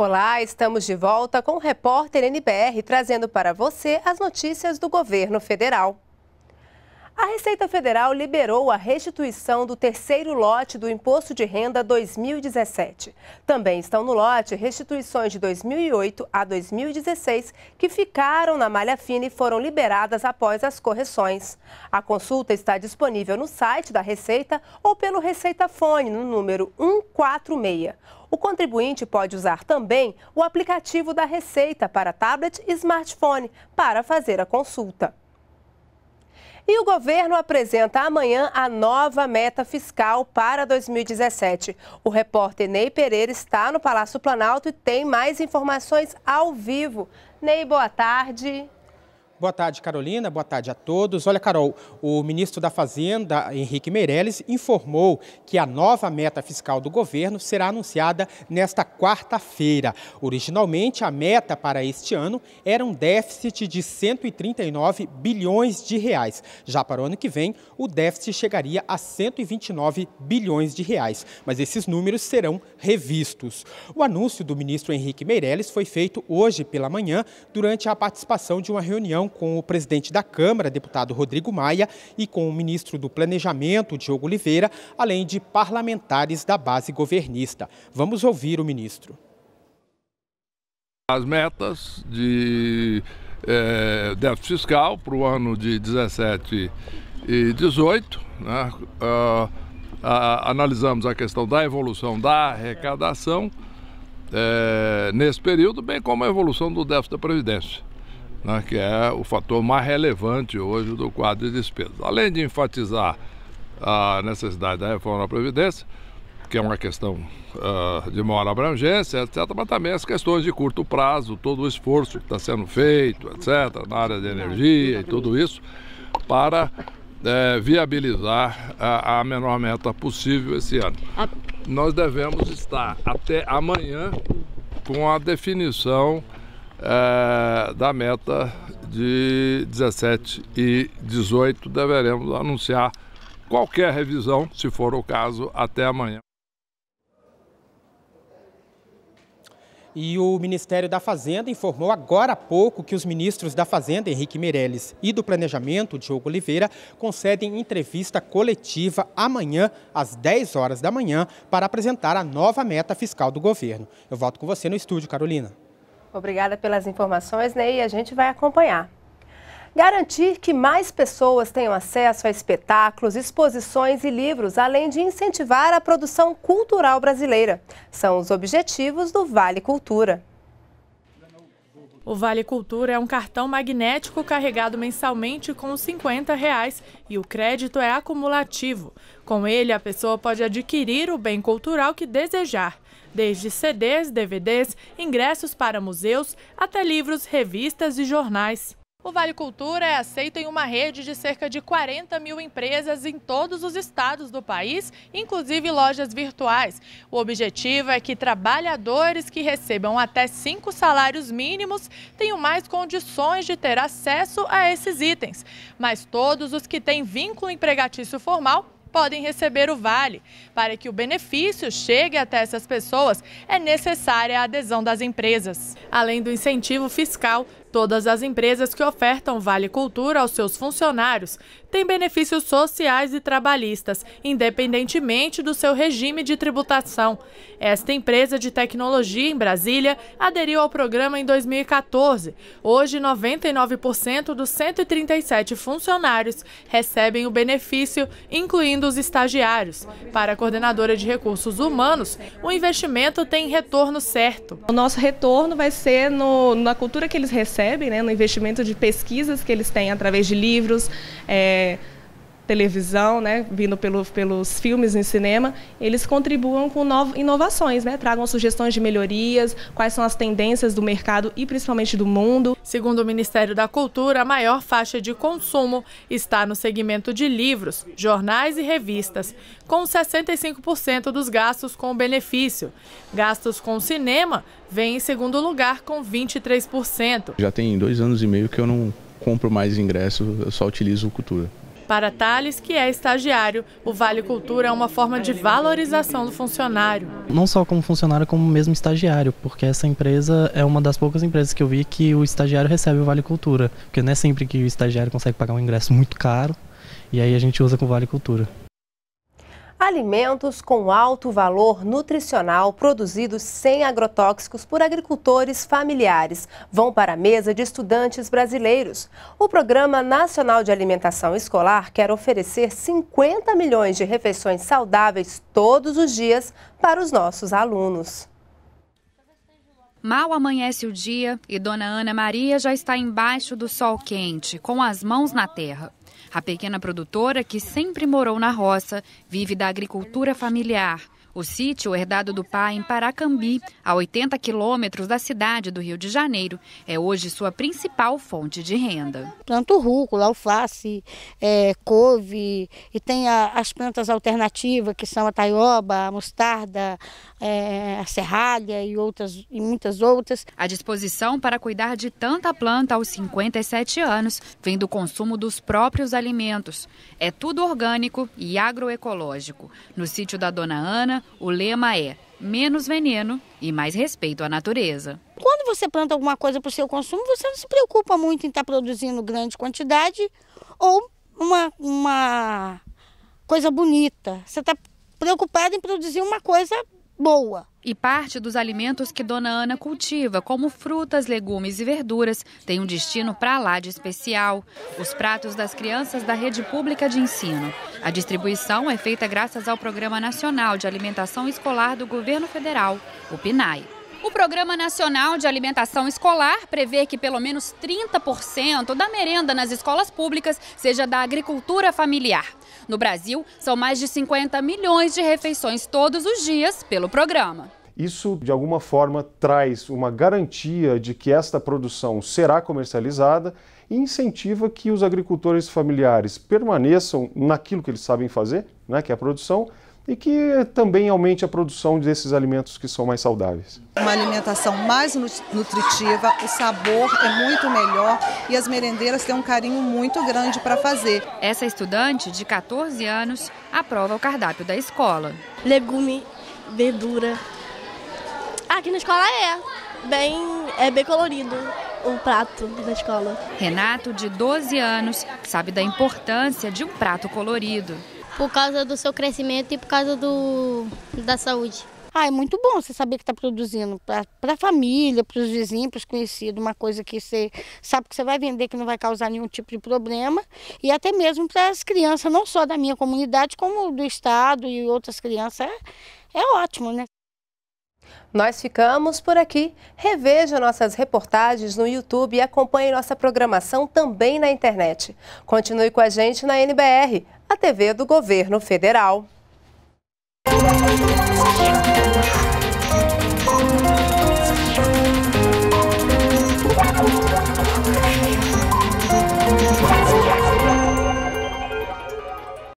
Olá, estamos de volta com o repórter NBR trazendo para você as notícias do governo federal. A Receita Federal liberou a restituição do terceiro lote do Imposto de Renda 2017. Também estão no lote restituições de 2008 a 2016 que ficaram na malha fina e foram liberadas após as correções. A consulta está disponível no site da Receita ou pelo Receita Fone no número 146. O contribuinte pode usar também o aplicativo da Receita para tablet e smartphone para fazer a consulta. E o governo apresenta amanhã a nova meta fiscal para 2017. O repórter Ney Pereira está no Palácio Planalto e tem mais informações ao vivo. Ney, boa tarde. Boa tarde, Carolina. Boa tarde a todos. Olha, Carol, o ministro da Fazenda, Henrique Meirelles, informou que a nova meta fiscal do governo será anunciada nesta quarta-feira. Originalmente, a meta para este ano era um déficit de 139 bilhões de reais. Já para o ano que vem, o déficit chegaria a 129 bilhões de reais. Mas esses números serão revistos. O anúncio do ministro Henrique Meirelles foi feito hoje pela manhã, durante a participação de uma reunião com o presidente da Câmara, deputado Rodrigo Maia, e com o ministro do Planejamento, Diogo Oliveira, além de parlamentares da base governista. Vamos ouvir o ministro. As metas de é, déficit fiscal para o ano de 17 e 18, né? Ah, ah, analisamos a questão da evolução da arrecadação é, nesse período, bem como a evolução do déficit da Previdência né, que é o fator mais relevante hoje do quadro de despesas. Além de enfatizar a necessidade da reforma da Previdência, que é uma questão uh, de maior abrangência, etc., mas também as questões de curto prazo, todo o esforço que está sendo feito, etc., na área de energia e tudo isso, para uh, viabilizar a, a, menor meta possível esse ano. Nós devemos estar até amanhã com a definição é, da meta de 17 e 18. Deveremos anunciar qualquer revisão, se for o caso, até amanhã. E o Ministério da Fazenda informou agora há pouco que os ministros da Fazenda, Henrique Meirelles, e do Planejamento, Diogo Oliveira, concedem entrevista coletiva amanhã, às 10 horas da manhã, para apresentar a nova meta fiscal do governo. Eu volto com você no estúdio, Carolina. Obrigada pelas informações, Ney, e a gente vai acompanhar. Garantir que mais pessoas tenham acesso a espetáculos, exposições e livros, além de incentivar a produção cultural brasileira. São os objetivos do Vale Cultura. O Vale Cultura é um cartão magnético carregado mensalmente com R$ 50 reais, e o crédito é acumulativo. Com ele, a pessoa pode adquirir o bem cultural que desejar desde CDs, DVDs, ingressos para museus, até livros, revistas e jornais. O Vale Cultura é aceito em uma rede de cerca de 40 mil empresas em todos os estados do país, inclusive lojas virtuais. O objetivo é que trabalhadores que recebam até cinco salários mínimos tenham mais condições de ter acesso a esses itens. Mas todos os que têm vínculo empregatício formal podem receber o vale. Para que o benefício chegue até essas pessoas, é necessária a adesão das empresas. Além do incentivo fiscal, Todas as empresas que ofertam Vale Cultura aos seus funcionários têm benefícios sociais e trabalhistas, independentemente do seu regime de tributação. Esta empresa de tecnologia em Brasília aderiu ao programa em 2014. Hoje, 99% dos 137 funcionários recebem o benefício, incluindo os estagiários. Para a coordenadora de recursos humanos, o investimento tem retorno certo. O nosso retorno vai ser no, na cultura que eles recebem recebem, né, no investimento de pesquisas que eles têm através de livros, é, televisão, né, vindo pelo, pelos filmes em cinema, eles contribuam com no, inovações, né, tragam sugestões de melhorias, quais são as tendências do mercado e principalmente do mundo. Segundo o Ministério da Cultura, a maior faixa de consumo está no segmento de livros, jornais e revistas, com 65% dos gastos com benefício. Gastos com cinema vem em segundo lugar com 23%. Já tem dois anos e meio que eu não compro mais ingresso, eu só utilizo cultura. Para Thales, que é estagiário, o Vale Cultura é uma forma de valorização do funcionário. Não só como funcionário, como mesmo estagiário, porque essa empresa é uma das poucas empresas que eu vi que o estagiário recebe o Vale Cultura, porque não é sempre que o estagiário consegue pagar um ingresso muito caro, e aí a gente usa com o Vale Cultura alimentos com alto valor nutricional produzidos sem agrotóxicos por agricultores familiares vão para a mesa de estudantes brasileiros. O Programa Nacional de Alimentação Escolar quer oferecer 50 milhões de refeições saudáveis todos os dias para os nossos alunos. Mal amanhece o dia e Dona Ana Maria já está embaixo do sol quente, com as mãos na terra. A pequena produtora, que sempre morou na roça, vive da agricultura familiar o sítio, herdado do pai em Paracambi, a 80 quilômetros da cidade do Rio de Janeiro, é hoje sua principal fonte de renda. Planto rúcula, alface, é, couve e tem a, as plantas alternativas que são a taioba, a mostarda, é, a serralha e, outras, e muitas outras. A disposição para cuidar de tanta planta aos 57 anos vem do consumo dos próprios alimentos. É tudo orgânico e agroecológico. No sítio da Dona Ana, o lema é menos veneno e mais respeito à natureza. Quando você planta alguma coisa para o seu consumo, você não se preocupa muito em estar tá produzindo grande quantidade ou uma, uma coisa bonita. Você está preocupado em produzir uma coisa boa. E parte dos alimentos que Dona Ana cultiva, como frutas, legumes e verduras, tem um destino para lá de especial. Os pratos das crianças da rede pública de ensino. A distribuição é feita graças ao Programa Nacional de Alimentação Escolar do Governo Federal, o PNAE. O Programa Nacional de Alimentação Escolar prevê que pelo menos 30% da merenda nas escolas públicas seja da agricultura familiar. No Brasil, são mais de 50 milhões de refeições todos os dias pelo programa. Isso, de alguma forma, traz uma garantia de que esta produção será comercializada e incentiva que os agricultores familiares permaneçam naquilo que eles sabem fazer, né, que é a produção, e que também aumente a produção desses alimentos que são mais saudáveis. Uma alimentação mais nutritiva, o sabor é muito melhor e as merendeiras têm um carinho muito grande para fazer. Essa estudante de 14 anos aprova o cardápio da escola. Legume, verdura. Aqui na escola é bem, é bem colorido o prato da escola. Renato, de 12 anos, sabe da importância de um prato colorido por causa do seu crescimento e por causa do, da saúde. Ah, é muito bom você saber que está produzindo para a família, para os vizinhos, para os conhecidos, uma coisa que você sabe que você vai vender que não vai causar nenhum tipo de problema e até mesmo para as crianças, não só da minha comunidade, como do estado e outras crianças, é, é ótimo, né? Nós ficamos por aqui. Reveja nossas reportagens no YouTube e acompanhe nossa programação também na internet. Continue com a gente na NBR, a TV do Governo Federal.